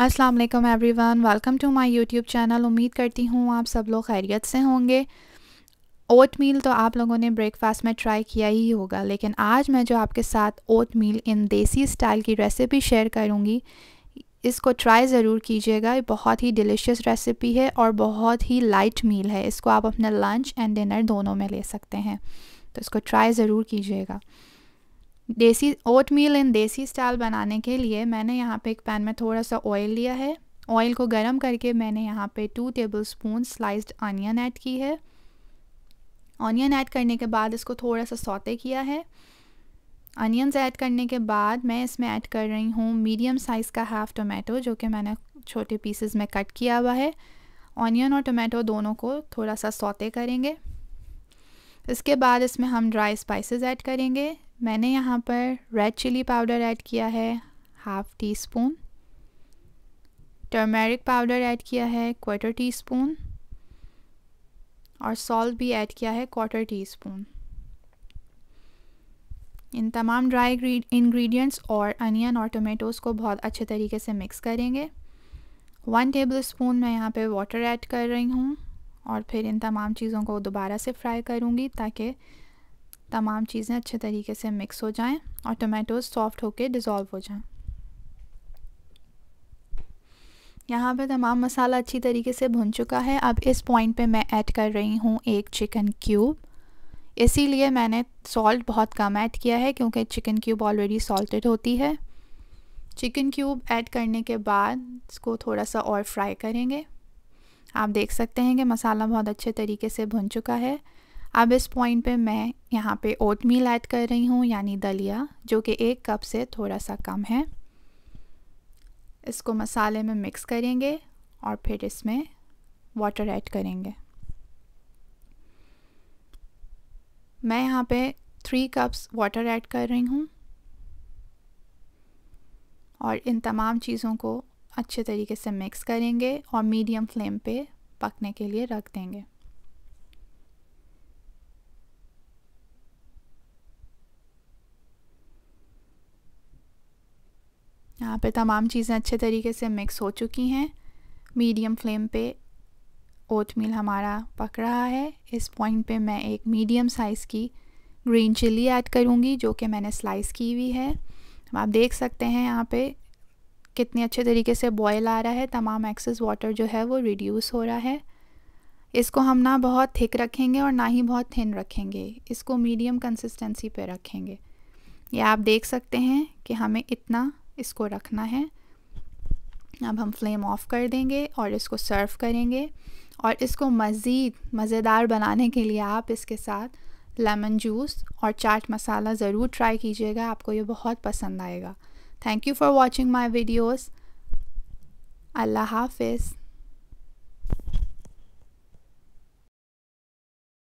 अस्सलाम वालेकुम everyone welcome to my YouTube channel उम्मीद करती हूँ आप सब लोग खैरियत से होंगे ओट मील तो आप लोगों ने ब्रेकफास्ट में ट्राई किया ही होगा लेकिन आज मैं जो आपके साथ ओट मील इन देसी स्टाइल की रेसिपी शेयर करूँगी इसको ट्राई ज़रूर कीजिएगा ये बहुत ही डिलीशियस रेसिपी है और बहुत ही लाइट मील है इसको आप अपने लंच एंड डिनर दोनों में ले सकते हैं तो इसको ट्राई ज़रूर कीजिएगा देसी ओट मील इन देसी स्टाइल बनाने के लिए मैंने यहाँ पे एक पैन में थोड़ा सा ऑयल लिया है ऑयल को गर्म करके मैंने यहाँ पे two tablespoon sliced onion add की है ऑनियन ऐड करने के बाद इसको थोड़ा सा सौते किया है अनियंस ऐड करने के बाद मैं इसमें ऐड कर रही हूँ मीडियम साइज़ का हाफ टोमेटो जो कि मैंने छोटे पीसेस में कट किया हुआ है ऑनियन और टोमेटो दोनों को थोड़ा सा सौते करेंगे इसके बाद इसमें हम ड्राई स्पाइसेस ऐड करेंगे मैंने यहाँ पर रेड चिली पाउडर ऐड किया है half teaspoon turmeric powder add किया है क्वार्टर टी स्पून और सॉल्ट भी ऐड किया है क्वार्टर टी स्पून इन तमाम ड्राई इंग्रेडिएंट्स और अनियन और टोमेटोज़ को बहुत अच्छे तरीके से मिक्स करेंगे वन टेबल स्पून मैं यहाँ पर वाटर ऐड कर रही हूँ और फिर इन तमाम चीज़ों को दोबारा से फ्राई करूँगी ताकि तमाम चीज़ें अच्छे तरीके से मिक्स हो जाएं और टोमेटोज सॉफ्ट होकर डिज़ोल्व हो जाएं यहाँ पे तमाम मसाला अच्छी तरीके से भुन चुका है अब इस पॉइंट पे मैं ऐड कर रही हूँ एक चिकन क्यूब इसीलिए मैंने सॉल्ट बहुत कम ऐड किया है क्योंकि चिकन क्यूब ऑलरेडी सॉल्टेड होती है चिकन क्यूब ऐड करने के बाद इसको थोड़ा सा और फ्राई करेंगे आप देख सकते हैं कि मसाला बहुत अच्छे तरीके से भुन चुका है अब इस पॉइंट पे मैं यहाँ पे ओट मील ऐड कर रही हूँ यानी दलिया जो कि एक कप से थोड़ा सा कम है इसको मसाले में मिक्स करेंगे और फिर इसमें वाटर ऐड करेंगे मैं यहाँ पे थ्री कप्स वाटर ऐड कर रही हूँ और इन तमाम चीज़ों को अच्छे तरीके से मिक्स करेंगे और मीडियम फ्लेम पे पकने के लिए रख देंगे यहाँ पे तमाम चीज़ें अच्छे तरीके से मिक्स हो चुकी हैं मीडियम फ्लेम पे मील हमारा पक रहा है इस पॉइंट पे मैं एक मीडियम साइज़ की ग्रीन चिली ऐड करूँगी जो कि मैंने स्लाइस की हुई है आप देख सकते हैं यहाँ पे कितने अच्छे तरीके से बॉयल आ रहा है तमाम एक्सेस वाटर जो है वो रिड्यूस हो रहा है इसको हम ना बहुत थिक रखेंगे और ना ही बहुत थिन रखेंगे इसको मीडियम कंसिस्टेंसी पे रखेंगे ये आप देख सकते हैं कि हमें इतना इसको रखना है अब हम फ्लेम ऑफ कर देंगे और इसको सर्व करेंगे और इसको मज़ीद मज़ेदार बनाने के लिए आप इसके साथ लेमन जूस और चाट मसाला ज़रूर ट्राई कीजिएगा आपको ये बहुत पसंद आएगा Thank you for watching my videos. Allah Hafiz.